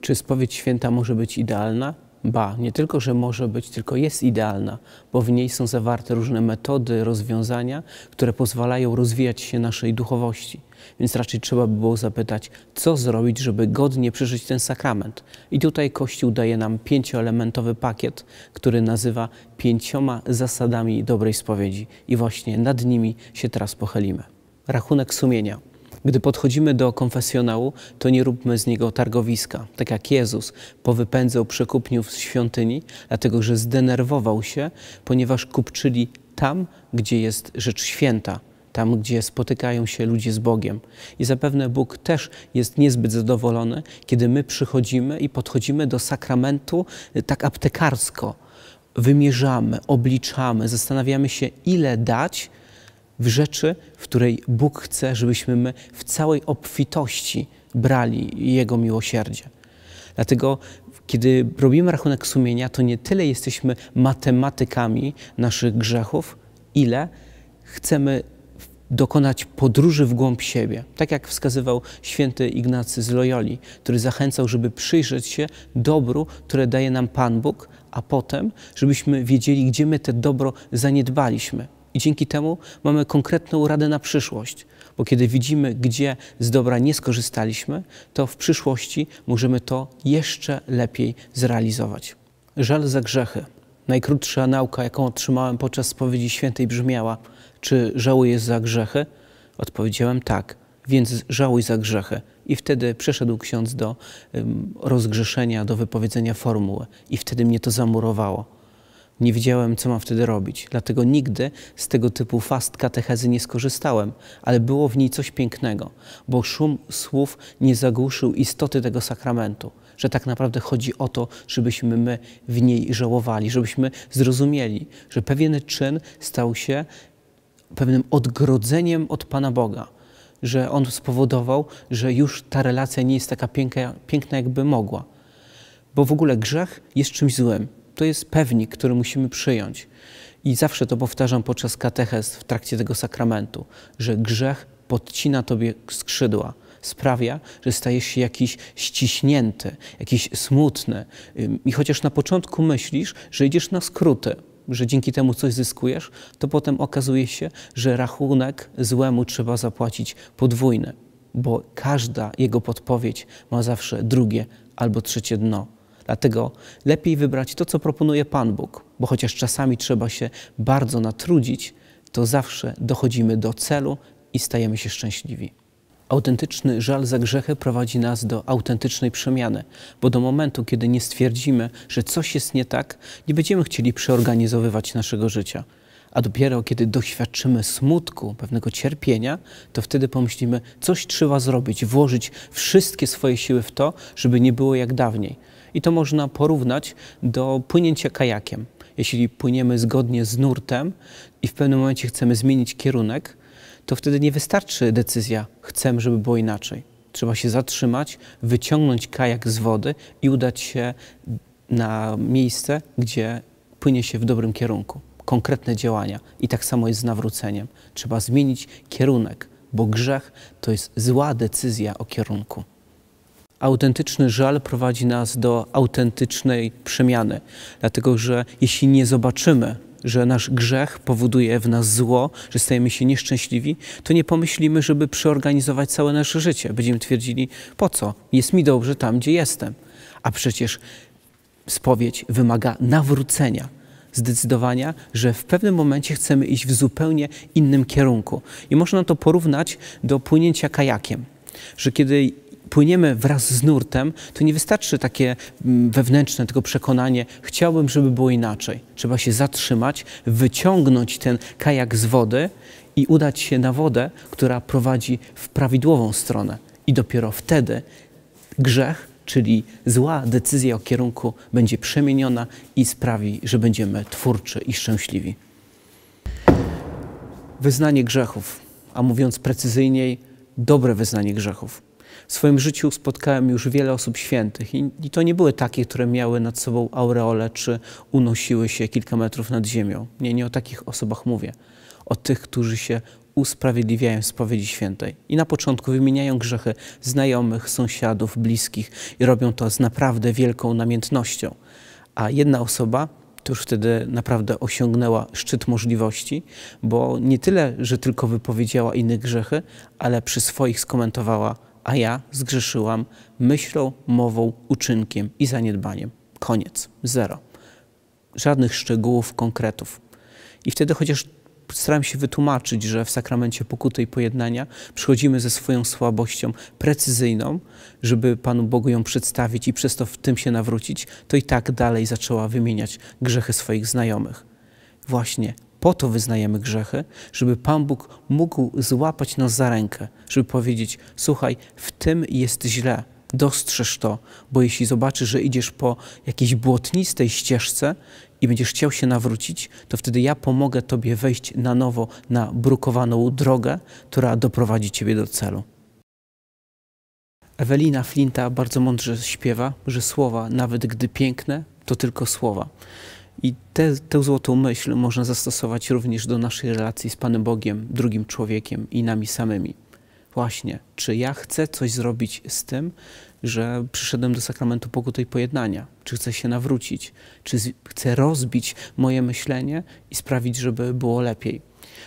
Czy spowiedź święta może być idealna? Ba, nie tylko, że może być, tylko jest idealna, bo w niej są zawarte różne metody, rozwiązania, które pozwalają rozwijać się naszej duchowości. Więc raczej trzeba by było zapytać, co zrobić, żeby godnie przeżyć ten sakrament. I tutaj Kościół daje nam pięcioelementowy pakiet, który nazywa pięcioma zasadami dobrej spowiedzi. I właśnie nad nimi się teraz pochylimy. Rachunek sumienia. Gdy podchodzimy do konfesjonału, to nie róbmy z niego targowiska, tak jak Jezus powypędzał przekupniów z świątyni, dlatego że zdenerwował się, ponieważ kupczyli tam, gdzie jest rzecz święta, tam, gdzie spotykają się ludzie z Bogiem. I zapewne Bóg też jest niezbyt zadowolony, kiedy my przychodzimy i podchodzimy do sakramentu y, tak aptekarsko. Wymierzamy, obliczamy, zastanawiamy się, ile dać, w rzeczy, w której Bóg chce, żebyśmy my w całej obfitości brali Jego miłosierdzie. Dlatego, kiedy robimy rachunek sumienia, to nie tyle jesteśmy matematykami naszych grzechów, ile chcemy dokonać podróży w głąb siebie. Tak jak wskazywał święty Ignacy z Loyoli, który zachęcał, żeby przyjrzeć się dobru, które daje nam Pan Bóg, a potem, żebyśmy wiedzieli, gdzie my te dobro zaniedbaliśmy. I dzięki temu mamy konkretną radę na przyszłość, bo kiedy widzimy, gdzie z dobra nie skorzystaliśmy, to w przyszłości możemy to jeszcze lepiej zrealizować. Żal za grzechy. Najkrótsza nauka, jaką otrzymałem podczas spowiedzi świętej brzmiała: Czy żałujesz za grzechy? Odpowiedziałem tak, więc żałuj za grzechy. I wtedy przeszedł ksiądz do um, rozgrzeszenia, do wypowiedzenia formuły. I wtedy mnie to zamurowało nie wiedziałem, co mam wtedy robić, dlatego nigdy z tego typu fast katechezy nie skorzystałem, ale było w niej coś pięknego, bo szum słów nie zagłuszył istoty tego sakramentu, że tak naprawdę chodzi o to, żebyśmy my w niej żałowali, żebyśmy zrozumieli, że pewien czyn stał się pewnym odgrodzeniem od Pana Boga, że On spowodował, że już ta relacja nie jest taka piękna, piękna jakby mogła. Bo w ogóle grzech jest czymś złym, to jest pewnik, który musimy przyjąć. I zawsze to powtarzam podczas katechez w trakcie tego sakramentu, że grzech podcina tobie skrzydła sprawia, że stajesz się jakiś ściśnięty, jakiś smutny. I chociaż na początku myślisz, że idziesz na skróty, że dzięki temu coś zyskujesz, to potem okazuje się, że rachunek złemu trzeba zapłacić podwójny, bo każda jego podpowiedź ma zawsze drugie albo trzecie dno. Dlatego lepiej wybrać to, co proponuje Pan Bóg, bo chociaż czasami trzeba się bardzo natrudzić, to zawsze dochodzimy do celu i stajemy się szczęśliwi. Autentyczny żal za grzechy prowadzi nas do autentycznej przemiany, bo do momentu, kiedy nie stwierdzimy, że coś jest nie tak, nie będziemy chcieli przeorganizowywać naszego życia. A dopiero kiedy doświadczymy smutku, pewnego cierpienia, to wtedy pomyślimy, coś trzeba zrobić, włożyć wszystkie swoje siły w to, żeby nie było jak dawniej. I to można porównać do płynięcia kajakiem. Jeśli płyniemy zgodnie z nurtem i w pewnym momencie chcemy zmienić kierunek, to wtedy nie wystarczy decyzja, chcę, żeby było inaczej. Trzeba się zatrzymać, wyciągnąć kajak z wody i udać się na miejsce, gdzie płynie się w dobrym kierunku. Konkretne działania. I tak samo jest z nawróceniem. Trzeba zmienić kierunek, bo grzech to jest zła decyzja o kierunku autentyczny żal prowadzi nas do autentycznej przemiany. Dlatego, że jeśli nie zobaczymy, że nasz grzech powoduje w nas zło, że stajemy się nieszczęśliwi, to nie pomyślimy, żeby przeorganizować całe nasze życie. Będziemy twierdzili, po co? Jest mi dobrze tam, gdzie jestem. A przecież spowiedź wymaga nawrócenia, zdecydowania, że w pewnym momencie chcemy iść w zupełnie innym kierunku. I można to porównać do płynięcia kajakiem, że kiedy płyniemy wraz z nurtem, to nie wystarczy takie mm, wewnętrzne tylko przekonanie, chciałbym, żeby było inaczej. Trzeba się zatrzymać, wyciągnąć ten kajak z wody i udać się na wodę, która prowadzi w prawidłową stronę. I dopiero wtedy grzech, czyli zła decyzja o kierunku, będzie przemieniona i sprawi, że będziemy twórczy i szczęśliwi. Wyznanie grzechów, a mówiąc precyzyjniej, dobre wyznanie grzechów w swoim życiu spotkałem już wiele osób świętych i, to nie były takie, które miały nad sobą aureole czy unosiły się kilka metrów nad ziemią. Nie, nie o takich osobach mówię. O tych, którzy się usprawiedliwiają spowiedzi świętej. I na początku wymieniają grzechy znajomych, sąsiadów, bliskich i robią to z naprawdę wielką namiętnością. A jedna osoba to już wtedy naprawdę osiągnęła szczyt możliwości, bo nie tyle, że tylko wypowiedziała inne grzechy, ale przy swoich skomentowała a ja zgrzeszyłam myślą, mową, uczynkiem i zaniedbaniem. Koniec. Zero. Żadnych szczegółów, konkretów. I wtedy chociaż staram się wytłumaczyć, że w sakramencie pokuty i pojednania przychodzimy ze swoją słabością precyzyjną, żeby Panu Bogu ją przedstawić i przez to w tym się nawrócić, to i tak dalej zaczęła wymieniać grzechy swoich znajomych. Właśnie po to wyznajemy grzechy, żeby Pan Bóg mógł złapać nas za rękę, żeby powiedzieć: Słuchaj, w tym jest źle, dostrzeż to, bo jeśli zobaczysz, że idziesz po jakiejś błotnistej ścieżce i będziesz chciał się nawrócić, to wtedy ja pomogę Tobie wejść na nowo na brukowaną drogę, która doprowadzi Ciebie do celu. Ewelina Flinta bardzo mądrze śpiewa, że słowa, nawet gdy piękne, to tylko słowa. I te, tę złotą myśl można zastosować również do naszej relacji z Panem Bogiem, drugim człowiekiem i nami samymi właśnie, czy ja chcę coś zrobić z tym, że przyszedłem do sakramentu pokuty i pojednania? Czy chcę się nawrócić? Czy chcę rozbić moje myślenie i sprawić, żeby było lepiej?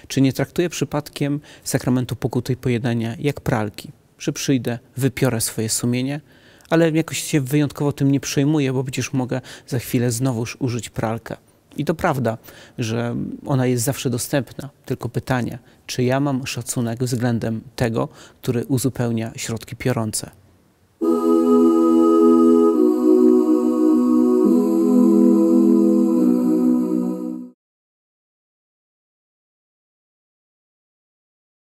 Czy nie traktuję przypadkiem sakramentu pokuty i pojednania jak pralki, że przyjdę, wypiorę swoje sumienie, ale jakoś się wyjątkowo tym nie przejmuję, bo przecież mogę za chwilę znowuż użyć pralkę. I to prawda, że ona jest zawsze dostępna. Tylko pytanie, czy ja mam szacunek względem tego, który uzupełnia środki piorące?